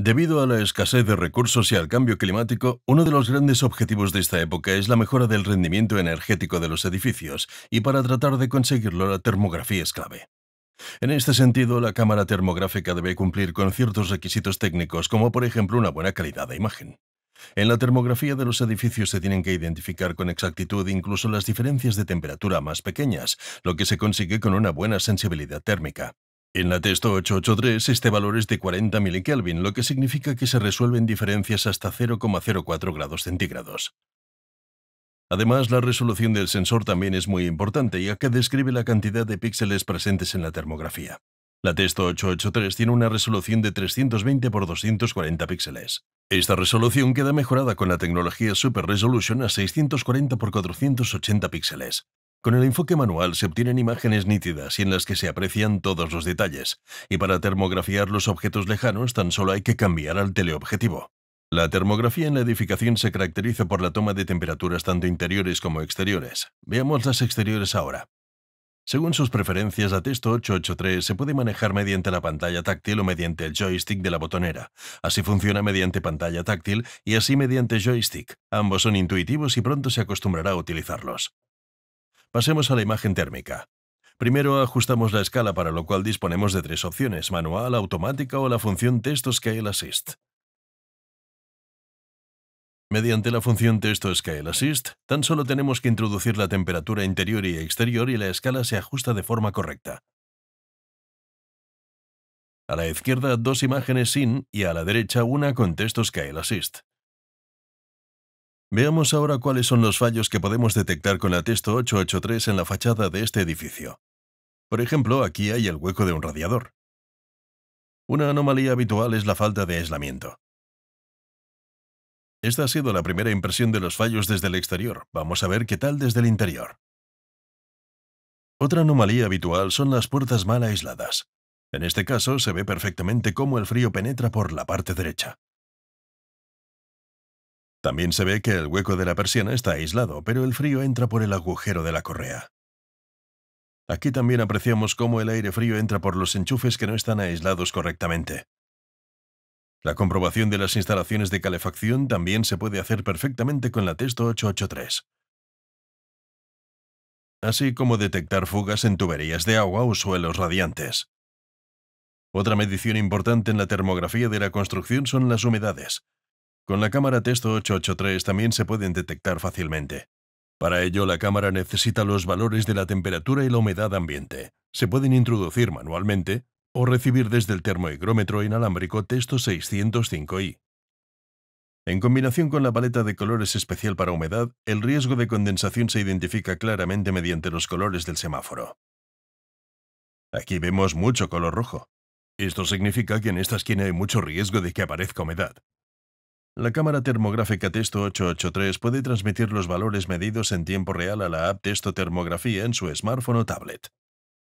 Debido a la escasez de recursos y al cambio climático, uno de los grandes objetivos de esta época es la mejora del rendimiento energético de los edificios, y para tratar de conseguirlo la termografía es clave. En este sentido, la cámara termográfica debe cumplir con ciertos requisitos técnicos, como por ejemplo una buena calidad de imagen. En la termografía de los edificios se tienen que identificar con exactitud incluso las diferencias de temperatura más pequeñas, lo que se consigue con una buena sensibilidad térmica. En la Testo 883 este valor es de 40 milikelvin, lo que significa que se resuelven diferencias hasta 0,04 grados centígrados. Además, la resolución del sensor también es muy importante, ya que describe la cantidad de píxeles presentes en la termografía. La Testo 883 tiene una resolución de 320 x 240 píxeles. Esta resolución queda mejorada con la tecnología Super Resolution a 640 x 480 píxeles. Con el enfoque manual se obtienen imágenes nítidas y en las que se aprecian todos los detalles, y para termografiar los objetos lejanos tan solo hay que cambiar al teleobjetivo. La termografía en la edificación se caracteriza por la toma de temperaturas tanto interiores como exteriores. Veamos las exteriores ahora. Según sus preferencias, la Testo 883 se puede manejar mediante la pantalla táctil o mediante el joystick de la botonera. Así funciona mediante pantalla táctil y así mediante joystick. Ambos son intuitivos y pronto se acostumbrará a utilizarlos. Pasemos a la imagen térmica. Primero ajustamos la escala para lo cual disponemos de tres opciones, manual, automática o la función Testo Scale Assist. Mediante la función texto Scale Assist, tan solo tenemos que introducir la temperatura interior y exterior y la escala se ajusta de forma correcta. A la izquierda dos imágenes sin y a la derecha una con Testo Scale Assist. Veamos ahora cuáles son los fallos que podemos detectar con la Testo 883 en la fachada de este edificio. Por ejemplo, aquí hay el hueco de un radiador. Una anomalía habitual es la falta de aislamiento. Esta ha sido la primera impresión de los fallos desde el exterior. Vamos a ver qué tal desde el interior. Otra anomalía habitual son las puertas mal aisladas. En este caso, se ve perfectamente cómo el frío penetra por la parte derecha. También se ve que el hueco de la persiana está aislado, pero el frío entra por el agujero de la correa. Aquí también apreciamos cómo el aire frío entra por los enchufes que no están aislados correctamente. La comprobación de las instalaciones de calefacción también se puede hacer perfectamente con la Testo 883. Así como detectar fugas en tuberías de agua o suelos radiantes. Otra medición importante en la termografía de la construcción son las humedades, con la cámara Testo 883 también se pueden detectar fácilmente. Para ello, la cámara necesita los valores de la temperatura y la humedad ambiente. Se pueden introducir manualmente o recibir desde el termohigrómetro inalámbrico Testo 605i. En combinación con la paleta de colores especial para humedad, el riesgo de condensación se identifica claramente mediante los colores del semáforo. Aquí vemos mucho color rojo. Esto significa que en esta esquina hay mucho riesgo de que aparezca humedad. La cámara termográfica Testo 883 puede transmitir los valores medidos en tiempo real a la app Testo Termografía en su smartphone o tablet.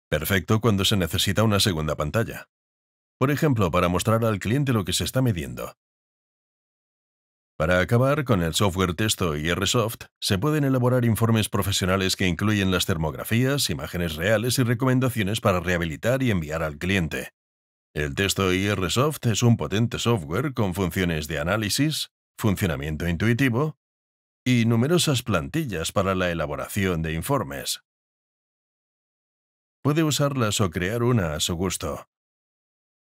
Perfecto cuando se necesita una segunda pantalla. Por ejemplo, para mostrar al cliente lo que se está midiendo. Para acabar, con el software Testo y Rsoft, se pueden elaborar informes profesionales que incluyen las termografías, imágenes reales y recomendaciones para rehabilitar y enviar al cliente. El texto IRSoft es un potente software con funciones de análisis, funcionamiento intuitivo y numerosas plantillas para la elaboración de informes. Puede usarlas o crear una a su gusto.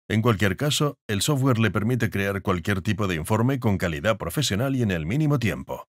En cualquier caso, el software le permite crear cualquier tipo de informe con calidad profesional y en el mínimo tiempo.